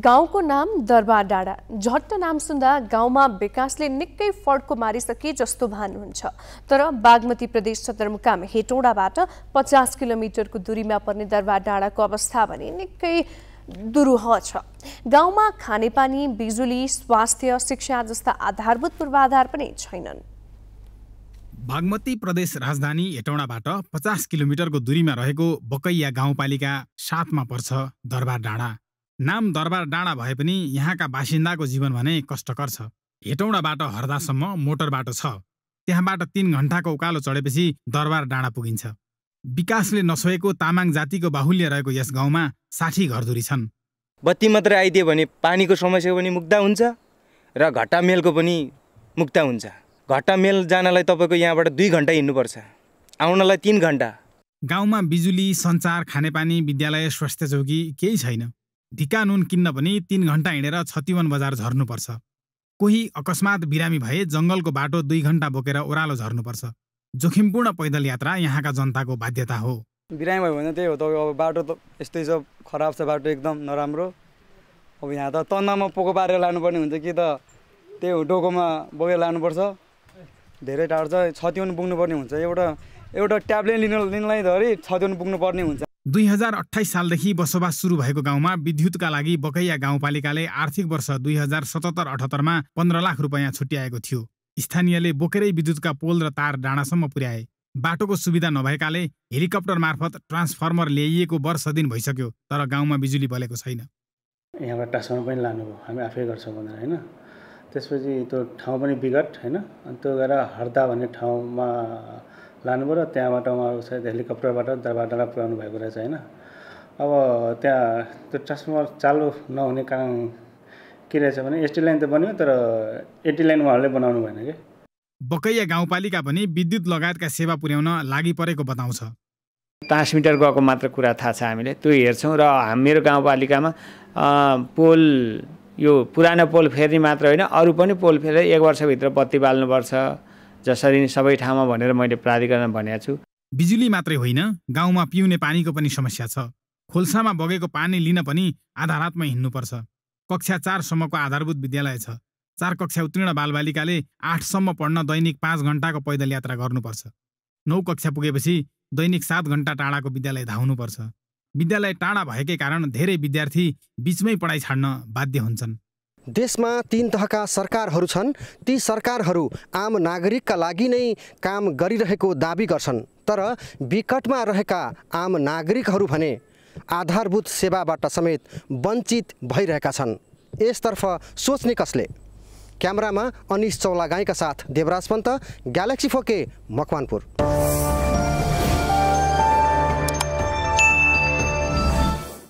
गाउँको नाम दरबार डाँडा झट्ट नाम सुन्दा गाउँमा विकासले निकै फड्को मारिसके जस्तो भान हुन्छ तर बागमती प्रदेश सदरमुकाम हेटौँडाबाट पचास किलोमिटरको दूरीमा पर्ने दरबार डाँडाको अवस्था भने निकै दुरूह छ गाउँमा खानेपानी बिजुली स्वास्थ्य शिक्षा जस्ता आधारभूत पूर्वाधार पनि छैनन् बागमती प्रदेश राजधानी हेटौँडाबाट पचास किलोमिटरको दूरीमा रहेको बकैया गाउँपालिका सातमा पर्छ दरबार डाँडा नाम दरबार डाँडा भए पनि यहाँका बासिन्दाको जीवन भने कष्टकर छ हेटौँडाबाट हर्दासम्म मोटर बाटो छ त्यहाँबाट तिन घन्टाको उकालो चढेपछि दरबार डाँडा पुगिन्छ विकासले नसोएको तामाङ जातिको बाहुल्य रहेको यस गाउँमा साठी घरधुरी छन् बत्ती मात्रै आइदियो भने पानीको समस्या पनि मुक्ता हुन्छ र घट्टामेलको पनि मुक्त हुन्छ घट्टामेल जानलाई तपाईँको यहाँबाट दुई घन्टा हिँड्नुपर्छ आउनलाई तिन घन्टा गाउँमा बिजुली सञ्चार खानेपानी विद्यालय स्वास्थ्य चौकी केही छैन ढिका नुन किन्न भने तिन घन्टा हिँडेर छतिवन बजार झर्नुपर्छ कोही अकस्मात बिरामी भए जङ्गलको बाटो दुई घन्टा बोकेर ओह्रालो झर्नुपर्छ जोखिमपूर्ण पैदल यात्रा यहाँका जनताको बाध्यता हो बिरामी भयो भने त्यही हो तपाईँको अब बाटो त यस्तै छ खराब छ बाटो एकदम नराम्रो अब यहाँ त तन्नामा पोको पारेर लानुपर्ने हुन्छ कि त त्यही हो डोकोमा बोकेर लानुपर्छ धेरै टाढो छ छतिवन पुग्नुपर्ने हुन्छ एउटा एउटा ट्याब्लेट लिन लिनलाई धरि छतिवन पुग्नुपर्ने हुन्छ दुई हजार अठाइस सालदेखि बसोबास सुरु भएको गाउँमा विद्युतका लागि बकैया गाउँपालिकाले आर्थिक वर्ष दुई हजार सतहत्तर अठहत्तरमा पन्ध्र लाख रुपियाँ छुट्याएको थियो स्थानीयले बोकेरै विद्युतका पोल र तार डाँडासम्म पुर्याए बाटोको सुविधा नभएकाले हेलिकप्टर मार्फत ट्रान्सफर्मर ल्याइएको वर्ष दिन भइसक्यो तर गाउँमा बिजुली बलेको छैन यहाँबाट ट्रान्सफर्मर पनि लानुभयो हामी आफै गर्छौँ भनेर होइन त्यसपछि त्यो ठाउँ पनि विगत होइन अनि त्यो गएर हर्दा भन्ने ठाउँमा लानुभयो र त्यहाँबाट उहाँहरू सायद हेलिकप्टरबाट दरबार डाँडा पुऱ्याउनु भएको रहेछ होइन अब त्यहाँ त्यो ट्रान्सफर्मर चालु नहुने कारण के रहेछ भने एसटी लाइन त बन्यो तर एटी लाइन उहाँहरूले बनाउनु भएन कि बकैया गाउँपालिका पनि विद्युत लगायतका सेवा पुर्याउन लागि परेको बताउँछ ट्रान्समिटर गएको मात्र कुरा थाहा छ हामीले त्यो हेर्छौँ र मेरो गाउँपालिकामा पोल यो पुरानो पोल फेर्ने मात्र होइन अरू पनि पोल फेरेर एक वर्षभित्र बत्ती बाल्नुपर्छ जसरी नै सबै ठाउँमा भनेर मैले प्राधिकरण भनेको छु बिजुली मात्रै होइन गाउँमा पिउने पानीको पनि समस्या छ खोल्सामा बगेको पानी लिन पनि आधा रातमा हिँड्नुपर्छ कक्षा चारसम्मको आधारभूत विद्यालय छ चार कक्षा उत्तीर्ण बालबालिकाले आठसम्म पढ्न दैनिक पाँच घन्टाको पैदल यात्रा गर्नुपर्छ नौ कक्षा पुगेपछि दैनिक सात घन्टा टाढाको विद्यालय धाउनुपर्छ विद्यालय टाढा भएकै कारण धेरै विद्यार्थी बिचमै पढाइ छाड्न बाध्य हुन्छन् देशमा तीन तहका सरकारहरू छन् ती सरकारहरू आम नागरिकका लागि नै काम गरिरहेको दावी गर्छन् तर विकटमा रहेका आम नागरिकहरू भने आधारभूत सेवाबाट समेत वञ्चित भइरहेका छन् यसतर्फ सोच्ने कसले क्यामरामा अनिस चौलागाईका साथ देवराज पन्त ग्यालेक्सी फोके मकवानपुर